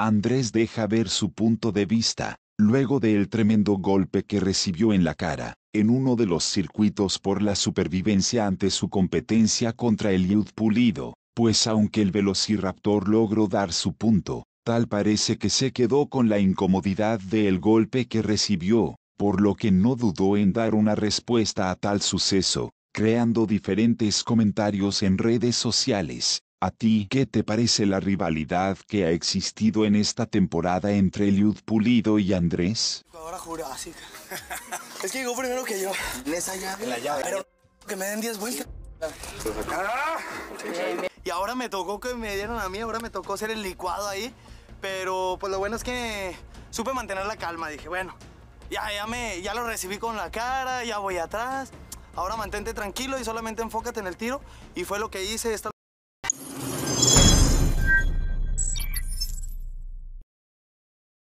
Andrés deja ver su punto de vista, luego del tremendo golpe que recibió en la cara, en uno de los circuitos por la supervivencia ante su competencia contra el youth Pulido, pues aunque el velociraptor logró dar su punto, tal parece que se quedó con la incomodidad del golpe que recibió, por lo que no dudó en dar una respuesta a tal suceso, creando diferentes comentarios en redes sociales, ¿A ti qué te parece la rivalidad que ha existido en esta temporada entre Eliud Pulido y Andrés? Ahora Es que llegó primero que yo. En esa llave. Pero que me den 10 vueltas. Y ahora me tocó que me dieron a mí, ahora me tocó ser el licuado ahí. Pero pues lo bueno es que supe mantener la calma. Dije, bueno, ya, ya, me, ya lo recibí con la cara, ya voy atrás. Ahora mantente tranquilo y solamente enfócate en el tiro. Y fue lo que hice esta